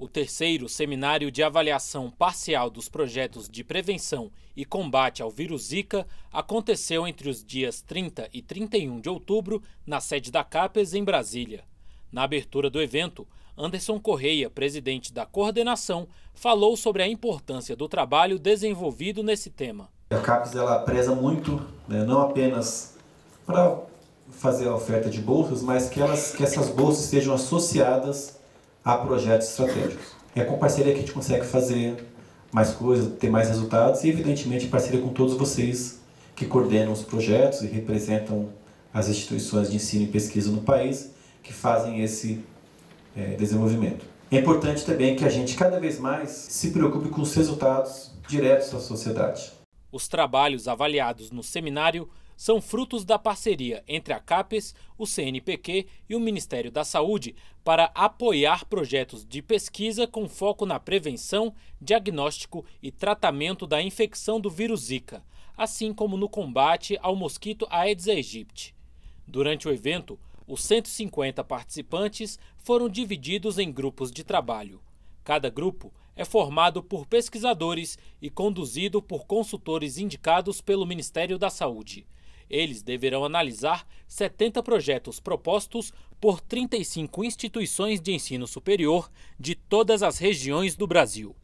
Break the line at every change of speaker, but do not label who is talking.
O terceiro seminário de avaliação parcial dos projetos de prevenção e combate ao vírus Zika aconteceu entre os dias 30 e 31 de outubro na sede da CAPES, em Brasília. Na abertura do evento, Anderson Correia, presidente da coordenação, falou sobre a importância do trabalho desenvolvido nesse tema.
A CAPES ela preza muito, né, não apenas para fazer a oferta de bolsas, mas que, elas, que essas bolsas estejam associadas a projetos estratégicos. É com parceria que a gente consegue fazer mais coisas, ter mais resultados e, evidentemente, parceria com todos vocês que coordenam os projetos e representam as instituições de ensino e pesquisa no país que fazem esse é, desenvolvimento. É importante também que a gente cada vez mais se preocupe com os resultados diretos à sociedade.
Os trabalhos avaliados no seminário são frutos da parceria entre a CAPES, o CNPq e o Ministério da Saúde para apoiar projetos de pesquisa com foco na prevenção, diagnóstico e tratamento da infecção do vírus Zika, assim como no combate ao mosquito Aedes aegypti. Durante o evento, os 150 participantes foram divididos em grupos de trabalho. Cada grupo é formado por pesquisadores e conduzido por consultores indicados pelo Ministério da Saúde. Eles deverão analisar 70 projetos propostos por 35 instituições de ensino superior de todas as regiões do Brasil.